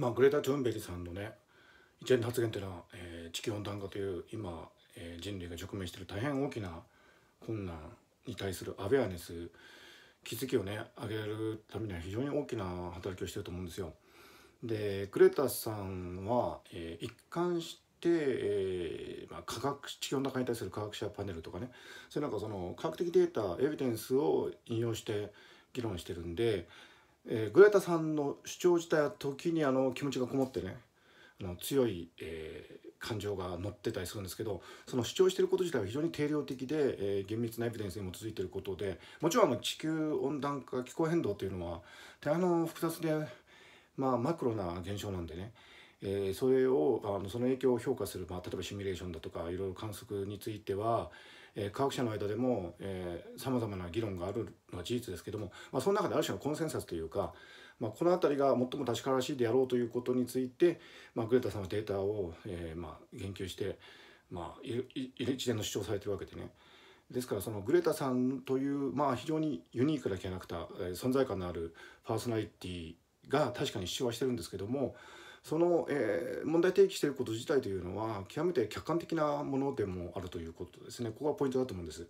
まあ、グレタ・トゥーンベリさんのね一連の発言というのは、えー、地球温暖化という今、えー、人類が直面している大変大きな困難に対するアベアネス気づきをね上げるためには非常に大きな働きをしてると思うんですよ。でグレタさんは、えー、一貫して、えーまあ、科学地球温暖化に対する科学者パネルとかねそれなんかその科学的データエビデンスを引用して議論してるんでえー、グレタさんの主張自体は時にあの気持ちがこもってねあの強い、えー、感情が乗ってたりするんですけどその主張してること自体は非常に定量的で、えー、厳密なエビデンスに基づいてることでもちろんあの地球温暖化気候変動というのはあの複雑で、まあ、マクロな現象なんでねえー、それをあのその影響を評価する、まあ、例えばシミュレーションだとかいろいろ観測については、えー、科学者の間でもさまざまな議論があるのは事実ですけども、まあ、その中である種のコンセンサスというか、まあ、この辺りが最も確からしいであろうということについて、まあ、グレタさんはデータを、えーまあ、言及して、まあ、一連の主張されてるわけでね。ですからそのグレタさんという、まあ、非常にユニークなキャラクター、えー、存在感のあるパーソナリティが確かに主張はしてるんですけどもその、えー、問題提起していること自体というのは極めて客観的なものでもあるということですねここがポイントだと思うんです。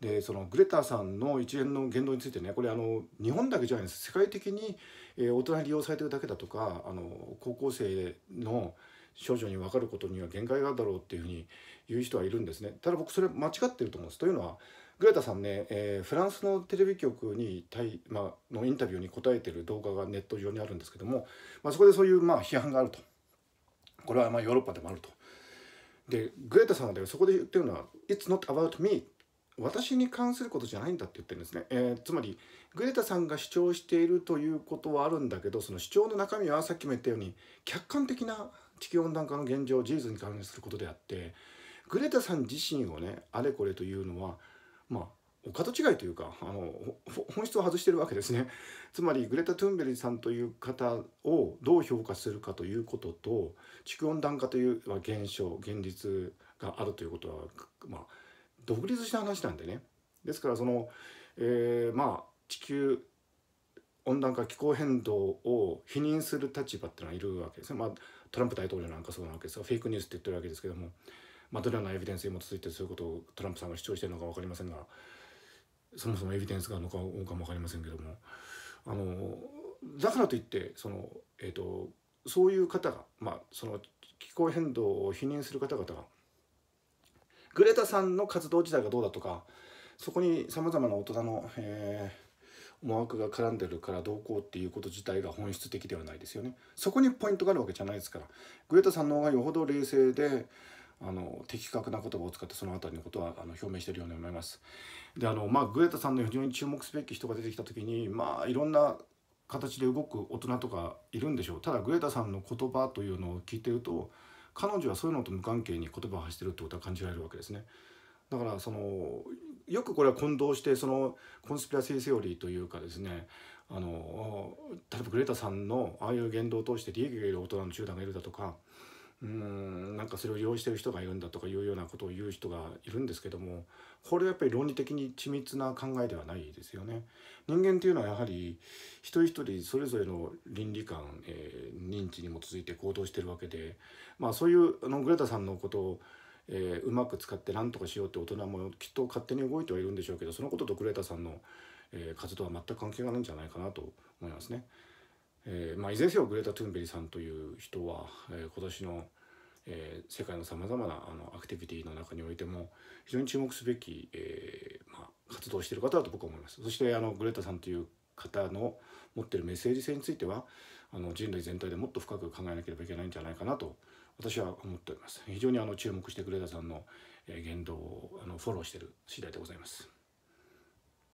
でそのグレターさんの一連の言動についてねこれあの日本だけじゃないんです世界的に、えー、大人に利用されてるだけだとかあの高校生の、少女に分かることには限界があるだろうっていうふうに言う人はいるんですねただ僕それ間違ってると思うんですというのはグレタさんね、えー、フランスのテレビ局に対、まあのインタビューに答えてる動画がネット上にあるんですけども、まあ、そこでそういうまあ批判があるとこれはまあヨーロッパでもあるとでグレタさんは、そこで言ってるのは「It's not about me」私に関することじゃないんだって言ってるんですね、えー、つまりグレタさんが主張しているということはあるんだけどその主張の中身はさっきも言ったように客観的な地球温暖化の現状を事実に関連することであってグレタさん自身をねあれこれというのはまあお門違いというかあの本質を外してるわけですねつまりグレタ・トゥンベリさんという方をどう評価するかということと地球温暖化という現象現実があるということは、まあ、独立した話なんでねですからその、えー、まあ地球温暖化気候変動を否認する立場っていうのはいるわけですね、まあ、トランプ大統領なんかそうなわけですがフェイクニュースって言ってるわけですけども、まあ、どのようなエビデンスに基づいてそういうことをトランプさんが主張してるのか分かりませんがそもそもエビデンスがあるのかかも分かりませんけどもあのだからといってその、えーと、とそういう方が、まあ、その気候変動を否認する方々がグレタさんの活動自体がどうだとかそこにさまざまな大人の、えー、思惑が絡んでるからどうこうっていうこと自体が本質的ではないですよねそこにポイントがあるわけじゃないですからグレタさんの方がよほど冷静であの的確な言葉を使ってその辺りのことはあの表明しているように思います。であのまあ、グレタさんの非常に注目すべき人が出てきた時にまあいろんな形で動く大人とかいるんでしょうただグレタさんの言葉というのを聞いてると彼女はそういうのと無関係に言葉を発してるってことは感じられるわけですね。だからそのよくこれは混同してそのコンスピラシーセオリーというかですねあの例えばグレタさんのああいう言動を通して利益がいる大人の集団がいるだとかうんなんかそれを利用してる人がいるんだとかいうようなことを言う人がいるんですけどもこれはやっぱり論理的に緻密な考えではないですよね。人間っていうのはやはり一人一人それぞれの倫理観、えー、認知に基づいて行動してるわけで、まあ、そういうあのグレタさんのことをえー、うまく使って何とかしようって大人もきっと勝手に動いてはいるんでしょうけどそのこととグレータさんの、えー、活動は全く関係がないんじゃないかなと思いますね。えーまあ、いずれにせよグレータ・トゥンベリさんという人は、えー、今年の、えー、世界のさまざまなあのアクティビティの中においても非常に注目すべき、えーまあ、活動をしている方だと僕は思います。そしてあのグレータさんという方の持っているメッセージ性についてはあの人類全体でもっと深く考えなければいけないんじゃないかなと私は思っております非常にあの注目してくれたさんの言動をあのフォローしてる次第でございます